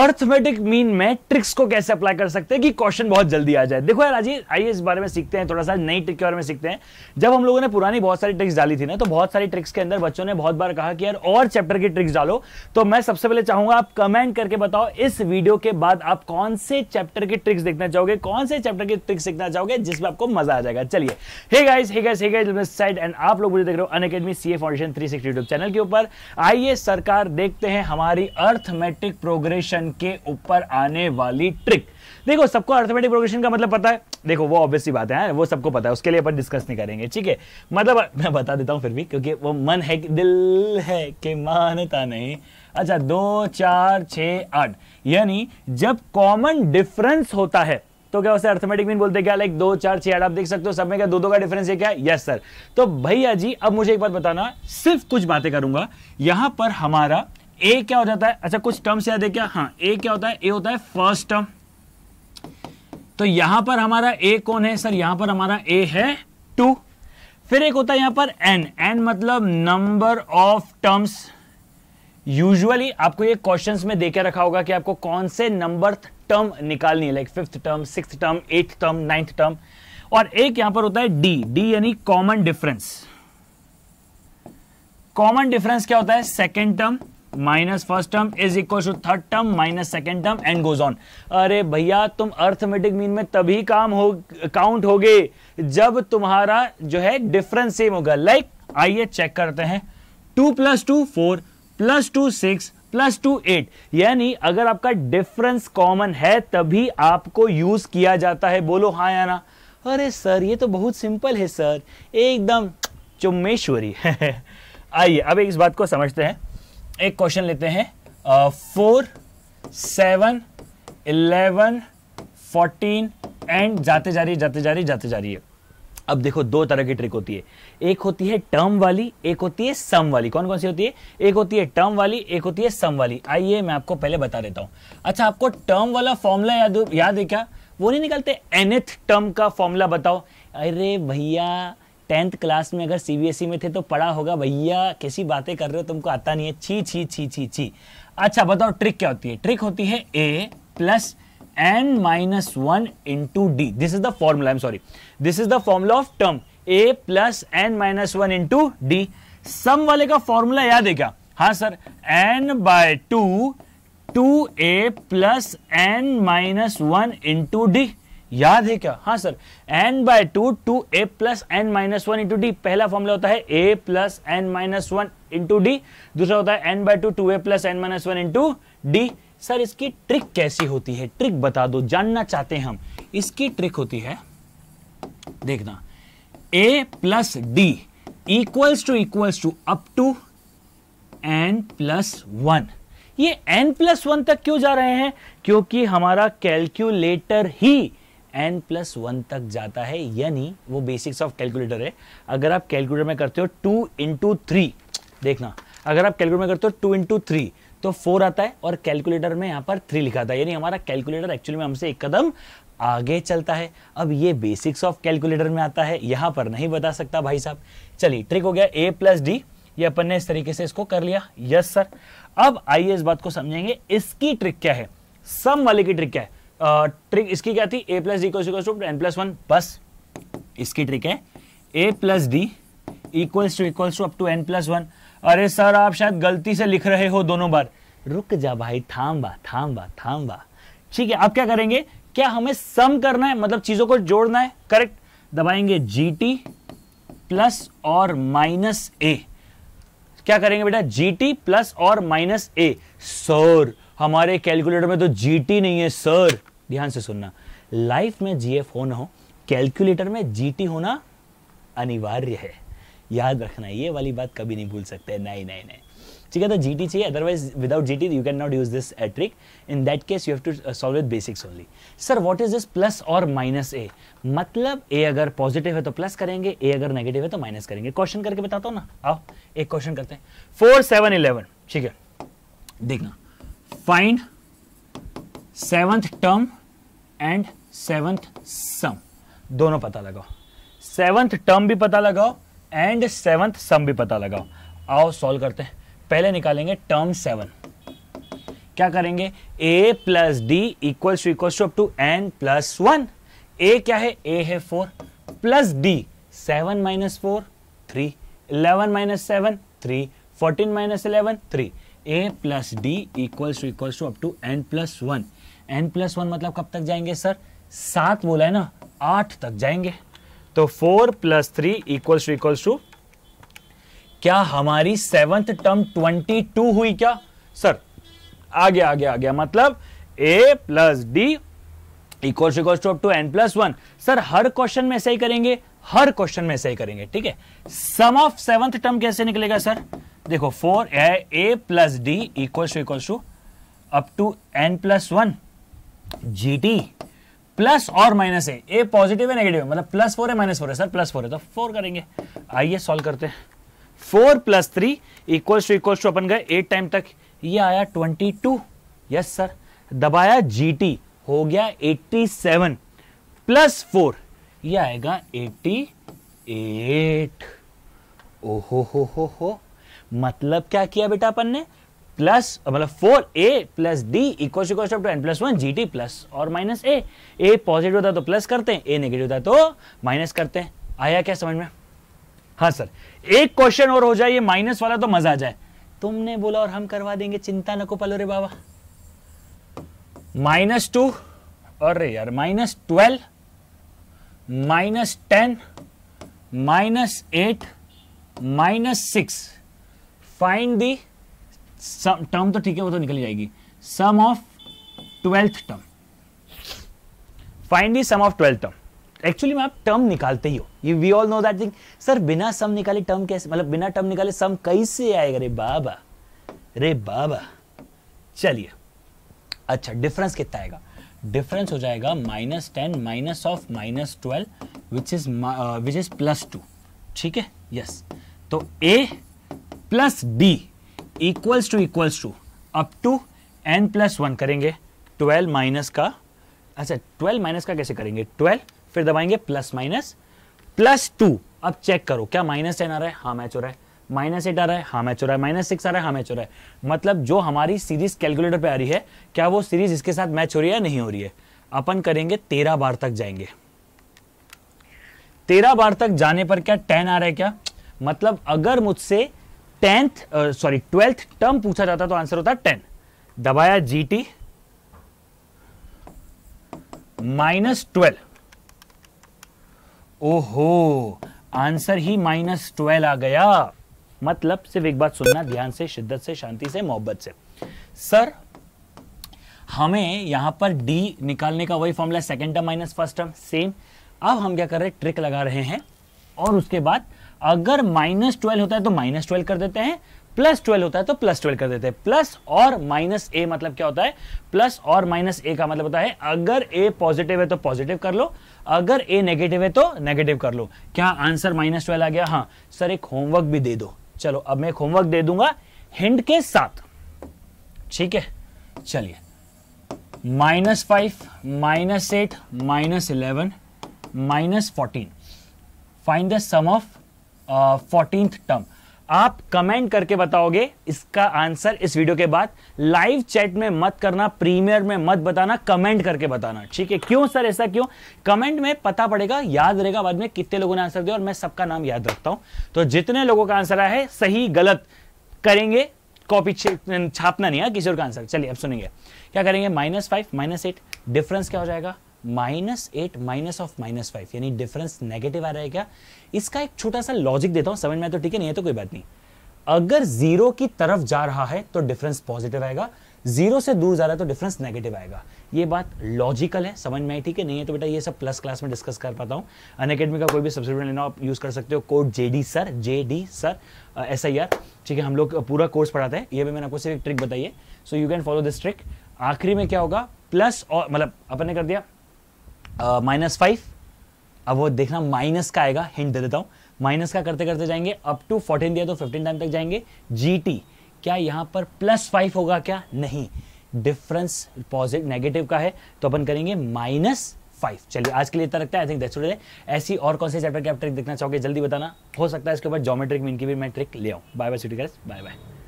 arithmetic mean में tricks को कैसे अप्लाई कर सकते हैं कि क्वेश्चन बहुत जल्दी आ जाए देखो यार जी आइए इस बारे में सीखते हैं थोड़ा सा नई ट्रिक के बारे में सीखते हैं जब हम लोगों ने पुरानी बहुत सारी ट्रिक्स डाली थी ना तो बहुत सारी ट्रिक्स के अंदर बच्चों ने बहुत बार कहा कि यार और चैप्टर की ट्रिक्स डालो तो मैं सबसे पहले चाहूंगा आप कमेंट करके बताओ इस वीडियो के बाद आप कौन से चैप्टर की ट्रिक्स देखना चाहोगे कौन से चैप्टर की ट्रिक्स सीखना चाहोगे जिसमें आपको मजा आ जाएगा चलिए hey guys hey guys hey guys side and आप लोग मुझे देख रहे हो Unacademy C A foundation three sixty YouTube channel के ऊपर आइए सरकार देखते हैं हमारी अर्थमेट्रिक प्रोग्रेशन क्वेश्चन के ऊपर आने वाली ट्रिक देखो सबको अर्थमेटिक प्रोग्रेशन का मतलब पता है देखो वो ऑब्वियसली बात है वो सबको पता है उसके लिए अपन डिस्कस नहीं करेंगे ठीक है मतलब मैं बता देता हूँ फिर भी क्योंकि वो मन है कि दिल है कि मानता नहीं अच्छा दो चार छ आठ यानी जब कॉमन डिफरेंस होता है तो क्या उसे अर्थमेटिक मीन बोलते क्या लाइक दो चार छह आठ आप देख सकते हो सब में क्या दो दो का डिफरेंस है क्या यस सर तो भैया जी अब मुझे एक बात बताना सिर्फ कुछ बातें करूंगा यहां पर हमारा ए क्या हो जाता है अच्छा कुछ टर्म्स याद है क्या हाँ ए क्या होता है ए होता है फर्स्ट टर्म तो यहां पर हमारा ए कौन है सर यहां पर हमारा ए है टू फिर एक होता है यहां पर एन एन मतलब नंबर ऑफ टर्म्स यूजुअली आपको ये क्वेश्चंस में देखे रखा होगा कि आपको कौन से नंबर टर्म निकालनी है like fifth term six term eighth term ninth term और एक यहां पर होता है डी डी यानी कॉमन डिफरेंस कॉमन डिफरेंस क्या होता है second term minus first term is equal to third term minus second term and goes on अरे भैया तुम अर्थमेटिक मीन में तभी काम हो काउंट होगे जब तुम्हारा जो है डिफरेंस सेम होगा लाइक आइए चेक करते हैं two plus two four plus two six plus two eight यानी अगर आपका डिफरेंस कॉमन है तभी आपको यूज किया जाता है बोलो हाँ या ना अरे सर ये तो बहुत सिंपल है सर एकदम चुम्मेश्वरी आइए अब एक इस बात को समझते हैं एक क्वेश्चन लेते हैं four seven eleven fourteen and जाते जा रही जाते जा रही जाते जा रही है अब देखो दो तरह की ट्रिक होती है एक होती है टर्म वाली एक होती है सम वाली कौन कौन सी होती है एक होती है टर्म वाली एक होती है सम वाली आइए मैं आपको पहले बता देता हूं अच्छा आपको टर्म वाला फॉर्मूला याद याद है क्या वो नहीं निकलते एनिथ टर्म का फॉर्मूला बताओ अरे भैया टेंथ क्लास में अगर सी e में थे तो पढ़ा होगा भैया कैसी बातें कर रहे हो तुमको आता नहीं है छी छी छी छी छी अच्छा बताओ ट्रिक क्या होती है ट्रिक होती है a plus n minus one into d this is the formula I am sorry this is the formula of term a plus n minus one into d sum वाले का फॉर्मूला याद है क्या हाँ sir n by two two a plus n minus one into d याद है क्या हाँ sir n by two two a plus n minus one into d पहला फॉर्मूला होता है a plus n minus one into d दूसरा होता है n by two two a plus n minus one into d sir इसकी trick कैसी होती है ट्रिक बता दो जानना चाहते हैं हम इसकी ट्रिक होती है देखना a plus d equals to equals to up to n plus one ये एन प्लस वन तक क्यों जा रहे हैं क्योंकि हमारा कैलक्यूलेटर ही एन प्लस वन तक जाता है यानी वो बेसिक्स ऑफ कैलकुलेटर है अगर आप कैलकुलेटर में करते हो टू इंटू थ्री देखना अगर आप कैलकुलेटर में करते हो टू इंटू थ्री तो फोर आता है और कैलकुलेटर में यहाँ पर थ्री लिखा था यानी हमारा कैलकुलेटर एक्चुअली में हमसे एक कदम आगे चलता है अब ये बेसिक्स ऑफ कैलकुलेटर में आता है यहाँ पर नहीं बता सकता भाई साहब चलिए ट्रिक हो गया ए प्लस डी ये अपन ने इस तरीके से इसको कर लिया यस सर अब आइए इस बात को समझेंगे इसकी ट्रिक क्या है सम वाले की ट्रिक क्या है ट्रिक इसकी क्या थी a plus d equal to n plus one बस इसकी ट्रिक है a plus d equals to equals to up to n plus one अरे सर आप शायद गलती से लिख रहे हो दोनों बार रुक जा भाई थाम बा थाम बा थाम बा ठीक है आप क्या करेंगे क्या हमें सम करना है मतलब चीजों को जोड़ना है करेक्ट दबाएंगे जी टी प्लस और माइनस ए क्या करेंगे बेटा जी टी प्लस और माइनस ए सर हमारे कैलकुलेटर में तो जी टी नहीं है सर ध्यान से सुनना लाइफ में जी एफ ना हो कैलकुलेटर में जी टी होना अनिवार्य है याद रखना ये वाली बात कभी नहीं भूल सकते नहीं नहीं नहीं ठीक है तो जी टी चाहिए otherwise without G T you can not use this a trick in that case you have to solve with basics only sir what is this plus और माइनस ए मतलब ए अगर पॉजिटिव है तो plus करेंगे ए अगर negative है तो minus करेंगे क्वेश्चन करके बताता हूँ ना आओ एक क्वेश्चन करते हैं फोर सेवन इलेवन ठीक है देखना find seventh term and seventh sum दोनों पता लगाओ सेवंथ टर्म भी पता लगाओ एंड सेवंथ सम भी पता लगाओ आओ सॉल्व करते हैं पहले निकालेंगे टर्म सेवन क्या करेंगे a plus d equal to equal to to n plus one a क्या है a है four plus d seven minus four three eleven minus seven three fourteen minus eleven three a plus d equals to equals to up to n plus one n plus one मतलब कब तक जाएंगे sir सात बोला है ना आठ तक जाएंगे तो four plus three equals to equals to क्या हमारी सेवंथ टर्म ट्वेंटी टू हुई क्या सर आगे गया आ गया मतलब a plus d equals equals to up to n plus one sir हर क्वेश्चन में ऐसा ही करेंगे हर क्वेश्चन में ऐसा ही करेंगे ठीक है सम ऑफ सेवंथ टर्म कैसे निकलेगा सर देखो four a plus d equals to equals to up to n plus one G T plus और माइनस है ए पॉजिटिव है नेगेटिव है मतलब प्लस फोर है माइनस फोर है सर प्लस फोर है तो फोर करेंगे आइए सॉल्व करते हैं four plus three equals to equals to अपन गए एट टाइम तक ये आया ट्वेंटी टू यस सर दबाया जी टी हो गया एट्टी सेवन प्लस फोर ये आएगा एट्टी एट ओहो हो हो हो मतलब क्या किया बेटा अपन ने प्लस मतलब four a plus d equal to to n plus one G T plus और माइनस ए ए पॉजिटिव होता है तो प्लस करते हैं ए नेगेटिव होता है तो माइनस करते हैं आया क्या समझ में हाँ सर एक क्वेश्चन और हो जाए ये माइनस वाला तो मजा आ जाए तुमने बोला और हम करवा देंगे चिंता नको पलो रे बाबा माइनस टू अरे यार minus twelve minus ten minus eight minus six find the term तो ठीक है वो तो निकल जाएगी sum of twelfth term find the sum of twelfth term actually में आप टर्म निकालते ही हो ये we all know that thing sir बिना सम निकाले टर्म कैसे मतलब बिना टर्म निकाले सम कैसे आएगा रे बाबा रे बाबा चलिए अच्छा डिफरेंस कितना आएगा डिफरेंस हो जाएगा minus ten minus of minus twelve which is which is plus two ठीक है यस तो a plus d equals to equals to up to n plus one करेंगे ट्वेल्व माइनस का अच्छा ट्वेल्व माइनस का कैसे करेंगे ट्वेल्व फिर दबाएंगे प्लस माइनस प्लस टू अब चेक करो क्या माइनस टेन आ रहा है हाँ मैच हो रहा है माइनस एट आ रहा है हाँ मैच हो रहा है माइनस सिक्स आ रहा है हाँ मैच हो रहा है मतलब जो हमारी सीरीज कैलकुलेटर पे आ रही है क्या वो सीरीज इसके साथ मैच हो रही है या नहीं हो रही है अपन करेंगे तेरह बार तक जाएंगे तेरह बार तक जाने पर क्या टेन आ रहा है क्या मतलब अगर मुझसे टेंथ सॉरी ट्वेल्थ टर्म पूछा जाता तो आंसर होता टेन दबाया जी टी माइनस ट्वेल्व ओहो आंसर ही माइनस ट्वेल्व आ गया मतलब सिर्फ एक बात सुनना ध्यान से शिद्दत से शांति से मोहब्बत से सर हमें यहां पर डी निकालने का वही formula second term minus first term same अब हम क्या कर रहे हैं ट्रिक लगा रहे हैं और उसके बाद अगर माइनस ट्वेल्व होता है तो माइनस ट्वेल्व कर देते हैं प्लस ट्वेल्व होता है तो प्लस ट्वेल्व कर देते हैं प्लस और माइनस ए मतलब क्या होता है प्लस और माइनस ए का मतलब होता है अगर ए पॉजिटिव है तो पॉजिटिव कर लो अगर ए नेगेटिव है तो नेगेटिव कर लो क्या आंसर माइनस ट्वेल्व आ गया हाँ सर एक होमवर्क भी दे दो चलो अब मैं एक होमवर्क दे दूंगा हिंड के साथ ठीक है चलिए minus five minus eight minus eleven minus fourteen find the sum of fourteen term आप कमेंट करके बताओगे इसका आंसर इस वीडियो के बाद लाइव चैट में मत करना प्रीमियर में मत बताना कमेंट करके बताना ठीक है क्यों सर ऐसा क्यों कमेंट में पता पड़ेगा याद रहेगा बाद में कितने लोगों ने आंसर दिया और मैं सबका नाम याद रखता हूं तो जितने लोगों का आंसर आया है सही गलत करेंगे कॉपी छापना नहीं है किसी और का आंसर चलिए अब सुनेंगे क्या करेंगे minus five minus eight difference क्या हो जाएगा minus eight minus of minus five यानी डिफरेंस नेगेटिव आ रहा है क्या इसका एक छोटा सा लॉजिक देता हूं समझ में तो ठीक है नहीं है तो कोई बात नहीं अगर जीरो की तरफ जा रहा है तो डिफरेंस पॉजिटिव आएगा जीरो से दूर जा रहा है तो डिफरेंस नेगेटिव आएगा ये बात लॉजिकल है समझ में आई ठीक है नहीं है तो बेटा ये सब प्लस क्लास में डिस्कस कर पाता हूँ अनकेडमी का कोई भी सब्सिडी लेना आप यूज़ कर सकते हो code J D sir J D sir S I R ठीक है हम लोग पूरा कोर्स पढ़ाते हैं ये भी मैंने आपको सिर्फ एक ट्रिक बताइए so you can follow this trick आखिरी में क्या होगा प्लस और मतलब अपन ने कर दिया माइनस फाइव अब वो देखना माइनस का आएगा हिंट दे देता हूँ माइनस का करते करते जाएंगे अप टू फोर्टीन दिया तो फिफ्टीन टाइम तक जाएंगे जी क्या यहाँ पर प्लस फाइव होगा क्या नहीं डिफरेंस पॉजिटिव नेगेटिव का है तो अपन करेंगे माइनस फाइव चलिए आज के लिए इतना रखता है आई थिंक दैट्स ऐसी और कौन से चैप्टर के आप ट्रिक देखना चाहोगे जल्दी बताना हो सकता है इसके ऊपर जोमेट्रिक मीन की भी मैं ट्रिक ले आऊँ bye bye city bye bye